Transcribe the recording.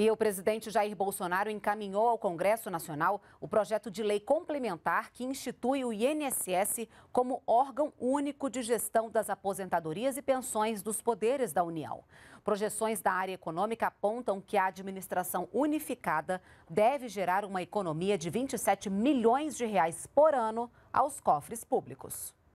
E o presidente Jair Bolsonaro encaminhou ao Congresso Nacional o projeto de lei complementar que institui o INSS como órgão único de gestão das aposentadorias e pensões dos poderes da União. Projeções da área econômica apontam que a administração unificada deve gerar uma economia de 27 milhões de reais por ano aos cofres públicos.